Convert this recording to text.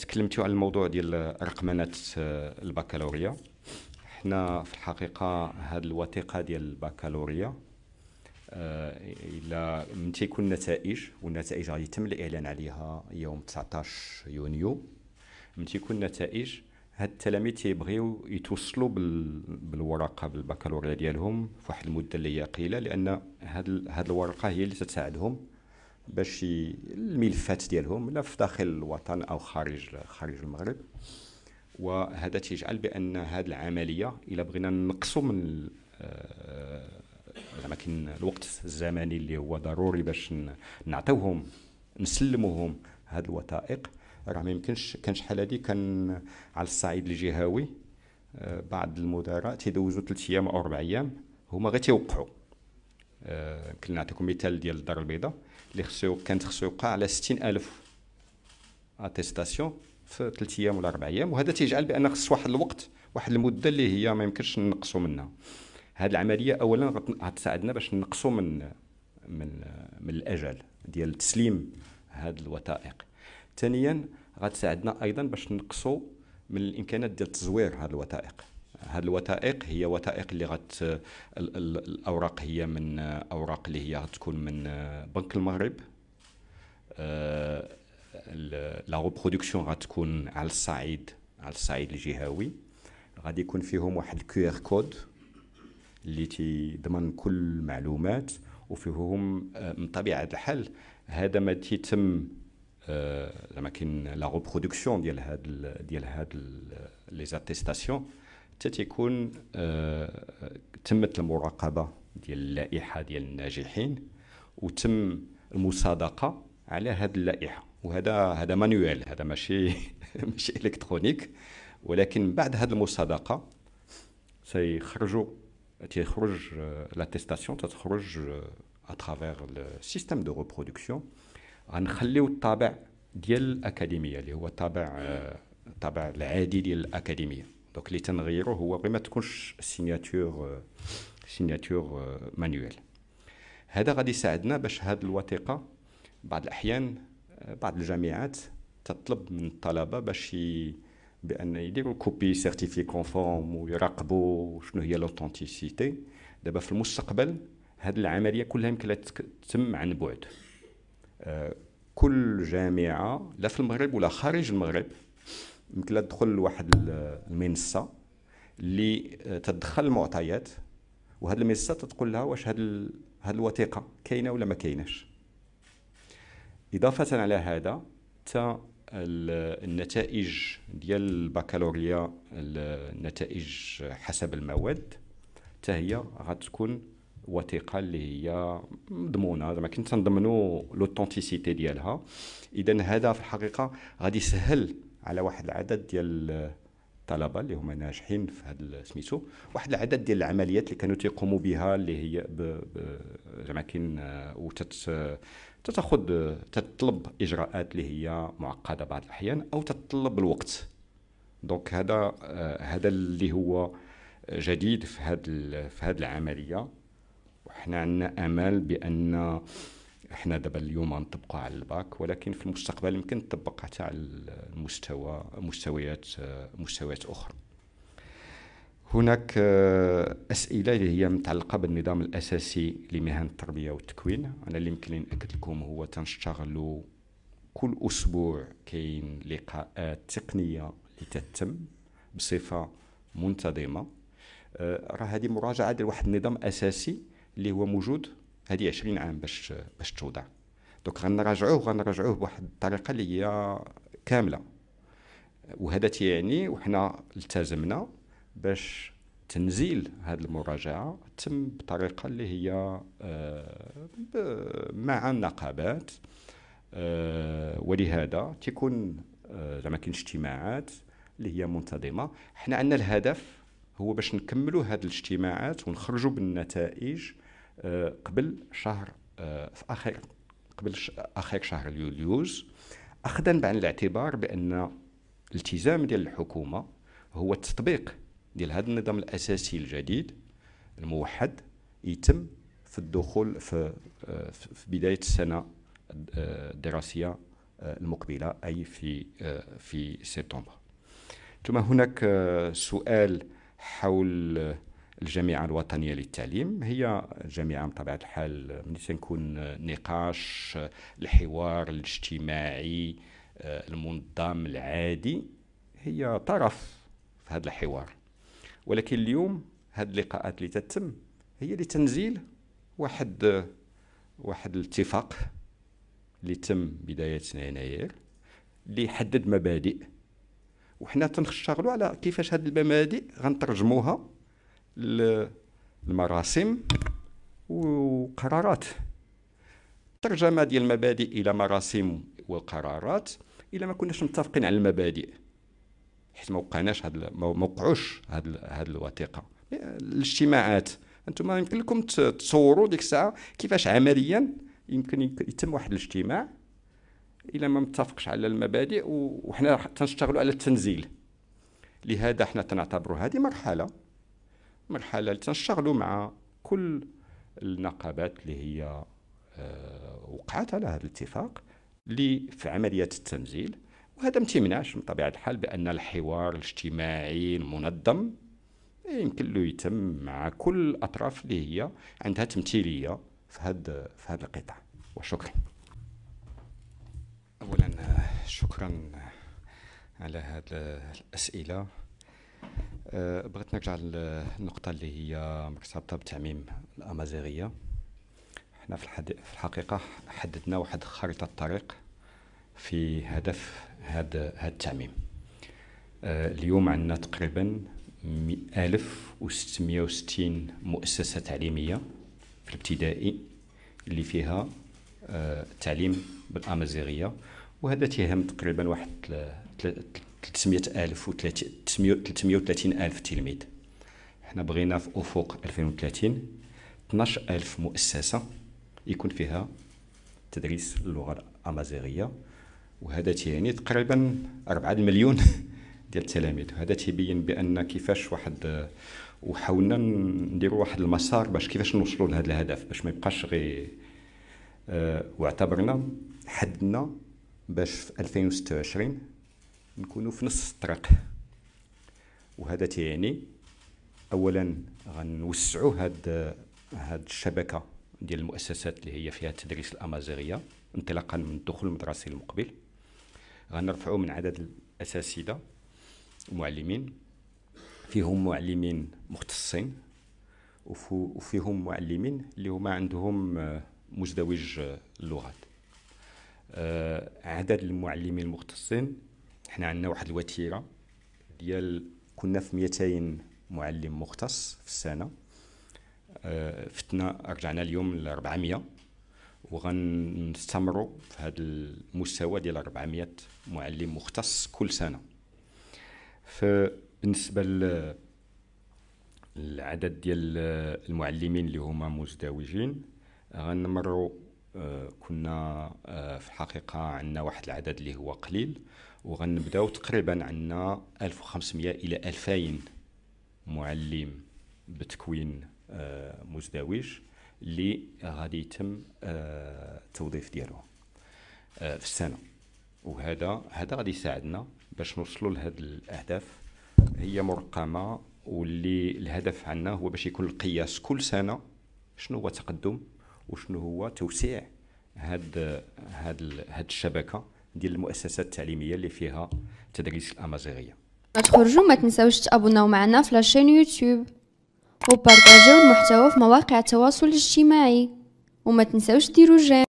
تكلمتوا أه، على الموضوع ديال رقمنه أه، البكالوريا حنا في الحقيقه هذه الوثيقه ديال البكالوريا أه، الا من تيكون النتائج والنتائج غادي يتم الاعلان عليها يوم 19 يونيو من تيكون النتائج هاد التلاميذ تيبغيو يتوصلوا بال... بالورقه بالبكالوريا ديالهم فواحد المده اللي هي قليله لان هاد هاد الورقه هي اللي تساعدهم باش ي... الملفات ديالهم لا في داخل الوطن او خارج خارج المغرب وهذا تيجعل بان هاد العمليه الا بغينا نقصوا من آه، زعما الوقت الزمني اللي هو ضروري باش نعطيوهم نسلموهم هاد الوثائق راه ما يمكنش كان شحال هادي كان على الصعيد الجهوي آه، بعض المدراء تيدوزوا ثلاث ايام او اربع ايام هما غير تيوقعوا آه، يمكن نعطيكم مثال ديال الدار البيضاء اللي خصو كانت خصو يوقع على 60000 اتيستاسيون في ثلاث ايام ولا اربع ايام وهذا تيجعل بان خص واحد الوقت واحد المده اللي هي ما يمكنش نقصوا منها هذه العمليه اولا غتساعدنا باش نقصوا من من من الاجل ديال تسليم هذه الوثائق ثانيا غتساعدنا ايضا باش نقصوا من الامكانات ديال تزوير هذه الوثائق هذه الوثائق هي وثائق اللي غت الاوراق هي من اوراق اللي هي غتكون من آه، بنك المغرب آه، لا ريبرودكسيون غتكون على الصعيد على الصعيد الجهوي غادي يكون فيهم واحد الكيو ار كود اللي تيضمن كل المعلومات وفيهم آه، من طبيعه الحال هذا ما تيتم زعما كاين لا ريبرودكسيون ديال هاد ديال هاد لي زاتيستاسيون حتى تيكون تمت المراقبه ديال اللائحه ديال الناجحين وتم المصادقه على هاد اللائحه وهذا هذا مانويل هذا ماشي ماشي الكترونيك ولكن بعد هاد المصادقه سيخرجوا تيخرج لاتيستاسيون تتخرج اترافير لو سيستيم دو ريبرودكسيون غنخليو الطابع ديال الاكاديميه اللي هو الطابع الطابع آه، العادي ديال الاكاديميه دونك اللي تنغيرو هو غير ما تكونش سيناتور سيناتور مانيوال هذا غادي يساعدنا باش هاد الوثيقه بعض الاحيان آه، بعض الجامعات تطلب من الطلبه باش بان يديروا كوبي سيرتيفي كونفورم ويراقبوا شنو هي لوثنتيسيتي دابا في المستقبل هاد العمليه كلها يمكن تتم عن بعد آه، كل جامعه لا في المغرب ولا خارج المغرب يمكن لها تدخل لواحد المنصه اللي آه، تدخل المعطيات وهاد المنصه تتقول لها واش هاد ال... هاد الوثيقه كاينه ولا ما كايناش اضافه على هذا حتى النتائج ديال البكالوريا النتائج حسب المواد حتى هي غتكون وثيقه اللي هي مضمونه زعما كنت تنضمنوا لوثنتيسيتي ديالها اذا هذا في الحقيقه غادي يسهل على واحد العدد ديال الطلبه اللي هما ناجحين في هذا سميتو واحد العدد ديال العمليات اللي كانوا تيقوموا بها اللي هي زعما كاين آه، وتت تتاخذ تطلب اجراءات اللي هي معقده بعض الاحيان او تطلب الوقت دونك هذا آه، هذا اللي هو جديد في هذا في هذه العمليه احنا عندنا امل بان احنا دابا اليوم غنطبقوا على الباك ولكن في المستقبل يمكن نطبق حتى على المستوى مستويات مستويات اخرى هناك آه، اسئله اللي هي متعلقه بالنظام الاساسي لمهن التربيه والتكوين انا اللي يمكن ناكد لكم هو تنشتغلوا كل اسبوع كاين لقاءات تقنيه اللي تتم بصفه منتظمه آه، راه هذه مراجعه ديال واحد النظام اساسي اللي هو موجود هذه 20 عام باش باش توضع دونك غنراجعوه غنراجعوه بواحد الطريقه اللي هي كامله وهذا تيعني وحنا التزمنا باش تنزيل هذه المراجعه تم بطريقه اللي هي آه، مع النقابات آه، ولهذا تيكون آه، زعما كاين اجتماعات اللي هي منتظمه حنا عندنا الهدف هو باش نكملوا هذه الاجتماعات ونخرجوا بالنتائج آه، قبل شهر آه، في اخر قبل اخر شهر يوليوز اخذا بعين الاعتبار بان الالتزام ديال الحكومه هو التطبيق ديال هذا النظام الاساسي الجديد الموحد يتم في الدخول في آه، في بدايه السنه الدراسيه المقبله اي في في سبتمبر ثم هناك سؤال حول الجامعة الوطنية للتعليم هي جامعة بطبيعة الحال ملي تنكون نقاش الحوار الاجتماعي آه، المنظم العادي هي طرف في هذا الحوار ولكن اليوم هذه اللقاءات اللي تتم هي لتنزيل واحد واحد الاتفاق اللي تم بداية يناير اللي حدد مبادئ وحنا تنشتغلوا على كيفاش هذه المبادئ غنترجموها للمراسم وقرارات ترجمة ديال المبادئ إلى مراسم وقرارات إلى ما كناش متفقين على المبادئ حيت ما وقعناش هاد ما وقعوش هاد هاد الوثيقه الاجتماعات انتم يمكن لكم تصوروا ديك الساعه كيفاش عمليا يمكن يتم واحد الاجتماع الا ما متفقش على المبادئ وحنا تنشتغلوا على التنزيل لهذا حنا تنعتبروا هذه مرحله مرحله تنشتغلوا مع كل النقابات اللي هي آه، وقعت على هذا الاتفاق اللي في عمليه التنزيل وهذا ما تيمنعش من طبيعه الحال بان الحوار الاجتماعي المنظم يمكن له يتم مع كل الاطراف اللي هي عندها تمثيليه في هذا في هذا القطاع وشكرا أولا شكرا على هذه الأسئلة أه، بغيت نرجع للنقطة اللي هي مرتبطة بتعميم الأمازيغية احنا في الحقيقة حددنا واحد خريطة الطريق في هدف هذا هاد التعميم أه، اليوم عندنا تقريبا 1660 مؤسسة تعليمية في الابتدائي اللي فيها التعليم بالامازيغيه وهذا تيهم تقريبا واحد 300000 الف و 330000 الف تلميذ حنا بغينا في افق 2030 12 الف مؤسسه يكون فيها تدريس اللغه الامازيغيه وهذا تيعني تقريبا 4 مليون ديال التلاميذ وهذا تيبين بان كيفاش واحد وحاولنا نديروا واحد المسار باش كيفاش نوصلوا لهذا الهدف باش ما يبقاش غير واعتبرنا حدنا باش في 2026 نكونوا في نص الطريق وهذا تيعني اولا غنوسعوا هاد هاد الشبكه ديال المؤسسات اللي هي فيها التدريس الامازيغيه انطلاقا من الدخول المدرسي المقبل غنرفعوا من عدد الاساتذه المعلمين فيهم معلمين مختصين وفيهم معلمين اللي هما عندهم آه، مزدوج اللغات آه، عدد المعلمين المختصين احنا عندنا واحد الوتيره ديال كنا في 200 معلم مختص في السنه آه، فتنا رجعنا اليوم ل 400 وغنستمروا في هذا المستوى ديال 400 معلم مختص كل سنه فبالنسبه للعدد ديال المعلمين اللي هما مزدوجين غنمروا آه، كنا آه، في الحقيقة عندنا واحد العدد اللي هو قليل وغنبداو تقريبا عندنا 1500 إلى 2000 معلم بتكوين آه، مزدوج اللي غادي يتم التوظيف ديالهم في السنة وهذا هذا غادي يساعدنا باش نوصلوا لهاد الأهداف هي مرقمة واللي الهدف عندنا هو باش يكون القياس كل سنة شنو هو تقدم وشنو هو توسيع هاد هاد هاد الشبكه ديال المؤسسات التعليميه اللي فيها تدريس الامازيغيه ما تخرجوا ما تنساوش تابوناو معنا في لاشين يوتيوب وبارطاجيو المحتوى في مواقع التواصل الاجتماعي وما تنساوش ديروا جيم